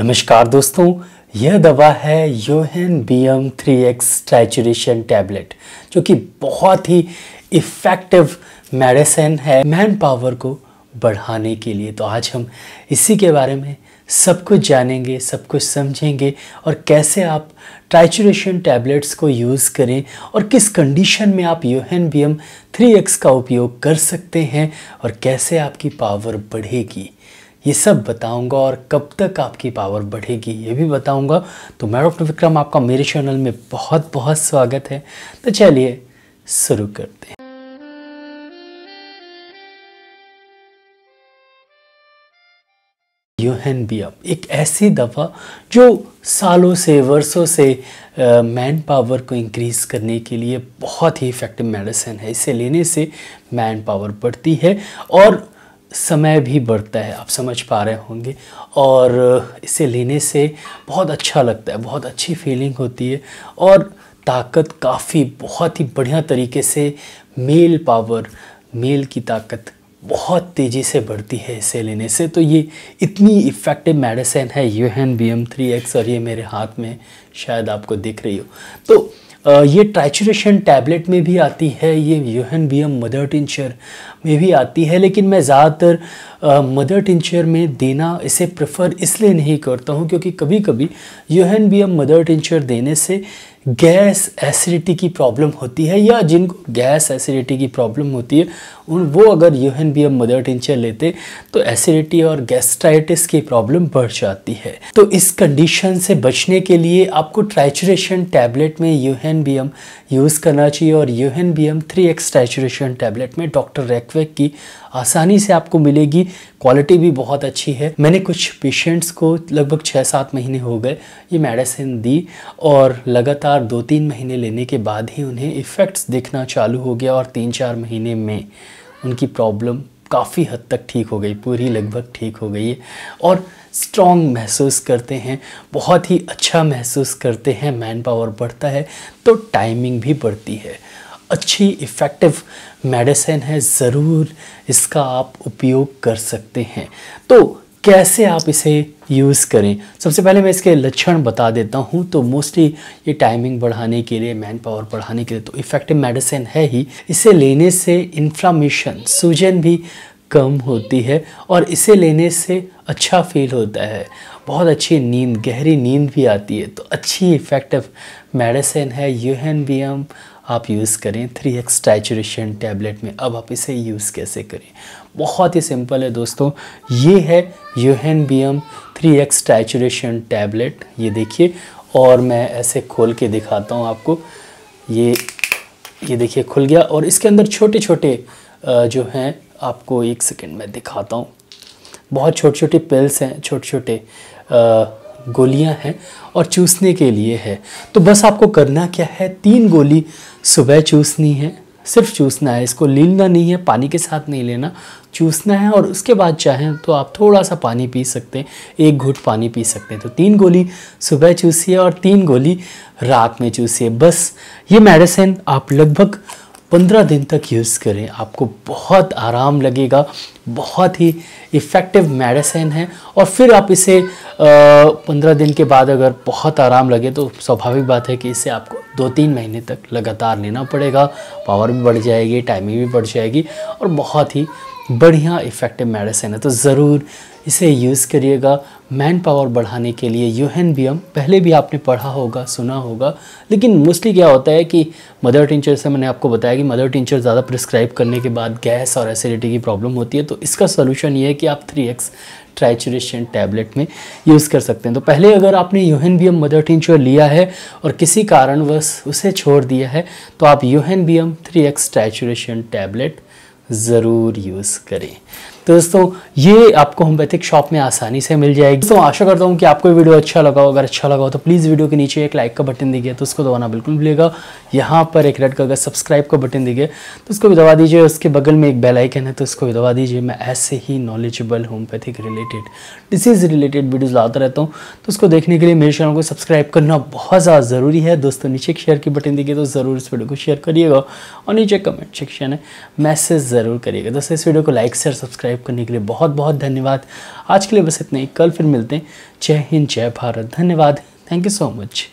नमस्कार दोस्तों यह दवा है yohimbinum three X trituration tablet जो कि बहुत ही इफ़ेक्टिव मेडिसिन है मैन पावर को बढ़ाने के लिए तो आज हम इसी के बारे में सब कुछ जानेंगे सब कुछ समझेंगे और कैसे आप ट्राइचुरेशन टैबलेट्स को यूज़ करें और किस कंडीशन में आप yohimbinum three X का उपयोग कर सकते हैं और कैसे आपकी पावर बढ़ेगी ये सब बताऊंगा और कब तक आपकी पावर बढ़ेगी ये भी बताऊंगा तो मैं डॉक्टर विक्रम आपका मेरे चैनल में बहुत बहुत स्वागत है तो चलिए शुरू करते हैं बी बियप एक ऐसी दवा जो सालों से वर्षों से मैन पावर को इंक्रीज़ करने के लिए बहुत ही इफ़ेक्टिव मेडिसिन है इसे लेने से मैन पावर बढ़ती है और समय भी बढ़ता है आप समझ पा रहे होंगे और इसे लेने से बहुत अच्छा लगता है बहुत अच्छी फीलिंग होती है और ताकत काफ़ी बहुत ही बढ़िया तरीके से मेल पावर मेल की ताकत बहुत तेज़ी से बढ़ती है इसे लेने से तो ये इतनी इफ़ेक्टिव मेडिसिन है yohimbinum three X और ये मेरे हाथ में शायद आपको दिख रही हो तो ये ट्रैचुरेशन टैबलेट में भी आती है ये yohimbinum mother tincture में भी आती है लेकिन मैं ज़्यादातर मदर टिंचर में देना इसे प्रेफर इसलिए नहीं करता हूँ क्योंकि कभी कभी yohimbinum mother tincture देने से गैस एसिडिटी की प्रॉब्लम होती है या जिनको गैस एसिडिटी की प्रॉब्लम होती है उन वो अगर yohimbinum mother tincture लेते तो एसिडिटी और गैस्ट्राइटिस की प्रॉब्लम बढ़ जाती है तो इस कंडीशन से बचने के लिए आपको ट्रैचुरेशन टैबलेट में यूहन बी एम यूज़ करना चाहिए और yohimbinum three X trituration tablet में डॉक्टर रेकवेक की आसानी से आपको मिलेगी क्वालिटी भी बहुत अच्छी है मैंने कुछ पेशेंट्स को लगभग छः सात महीने हो गए ये मेडिसिन दी और लगातार लगातार दो तीन महीने लेने के बाद ही उन्हें इफ़ेक्ट्स दिखना चालू हो गया और तीन चार महीने में उनकी प्रॉब्लम काफ़ी हद तक ठीक हो गई पूरी लगभग ठीक हो गई है और स्ट्रॉन्ग महसूस करते हैं बहुत ही अच्छा महसूस करते हैं मैन पावर बढ़ता है तो टाइमिंग भी बढ़ती है अच्छी इफ़ेक्टिव मेडिसिन है ज़रूर इसका आप उपयोग कर सकते हैं तो कैसे आप इसे यूज़ करें सबसे पहले मैं इसके लक्षण बता देता हूँ तो मोस्टली ये टाइमिंग बढ़ाने के लिए मैन पावर बढ़ाने के लिए तो इफ़ेक्टिव मेडिसिन है ही इसे लेने से इन्फ्लामेशन सूजन भी कम होती है और इसे लेने से अच्छा फील होता है बहुत अच्छी नींद गहरी नींद भी आती है तो अच्छी इफ़ेक्टिव मेडिसिन है यूहन बी आप यूज़ करें थ्री एक्स टैचुरेशन टैबलेट में अब आप इसे यूज़ कैसे करें बहुत ही सिंपल है दोस्तों ये है yohimbinum three X trituration tablet ये देखिए और मैं ऐसे खोल के दिखाता हूँ आपको ये ये देखिए खुल गया और इसके अंदर छोटे छोटे जो हैं आपको एक सेकेंड में दिखाता हूँ बहुत छोटे छोटे पिल्स हैं छोटे छोटे गोलियां हैं और चूसने के लिए है तो बस आपको करना क्या है तीन गोली सुबह चूसनी है सिर्फ चूसना है इसको लीलना नहीं है पानी के साथ नहीं लेना चूसना है और उसके बाद चाहें तो आप थोड़ा सा पानी पी सकते हैं एक घुट पानी पी सकते हैं तो तीन गोली सुबह चूसिए और तीन गोली रात में चूसिए बस ये मेडिसिन आप लगभग पंद्रह दिन तक यूज़ करें आपको बहुत आराम लगेगा बहुत ही इफ़ेक्टिव मेडिसिन है और फिर आप इसे पंद्रह दिन के बाद अगर बहुत आराम लगे तो स्वाभाविक बात है कि इसे आपको दो तीन महीने तक लगातार लेना पड़ेगा पावर भी बढ़ जाएगी टाइमिंग भी बढ़ जाएगी और बहुत ही बढ़िया इफ़ेक्टिव मेडिसिन है तो ज़रूर इसे यूज़ करिएगा मैन पावर बढ़ाने के लिए एम पहले भी आपने पढ़ा होगा सुना होगा लेकिन मोस्टली क्या होता है कि मदर टिंचर से मैंने आपको बताया कि मदर टिंचर ज़्यादा प्रिस्क्राइब करने के बाद गैस और एसिडिटी की प्रॉब्लम होती है तो इसका सोल्यूशन ये है कि आप थ्री एक्स ट्राइचुरेशन टैबलेट में यूज़ कर सकते हैं तो पहले अगर आपने एम मदर टिंचर लिया है और किसी कारणवश उसे छोड़ दिया है तो आप M three X trituration tablet ज़रूर यूज़ करें तो दोस्तों ये आपको होम्योपैथिक शॉप में आसानी से मिल जाएगी दोस्तों आशा करता हूँ कि आपको वीडियो अच्छा लगा हो अगर अच्छा लगा हो तो प्लीज़ वीडियो के नीचे एक लाइक का बटन दीजिए तो उसको दबाना बिल्कुल मिलेगा यहाँ पर एक रेड कलर का सब्सक्राइब का बटन दीजिए तो उसको भी दबा दीजिए उसके बगल में एक बेल आइकन है तो उसको भी दबा दीजिए मैं ऐसे ही knowledgeable homeopathic related disease related videos लाता रहता हूँ तो उसको देखने के लिए मेरे चैनल को सब्सक्राइब करना बहुत ज़्यादा ज़रूरी है दोस्तों नीचे एक शेयर की बटन दीजिए तो ज़रूर इस वीडियो को शेयर करिएगा और नीचे कमेंट सेक्शन है मैसेज ज़रूर करिएगा दोस्तों इस वीडियो को लाइक शेयर सब्सक्राइब करने के लिए बहुत बहुत धन्यवाद आज के लिए बस इतने ही कल फिर मिलते हैं जय हिंद जय भारत धन्यवाद थैंक यू सो मच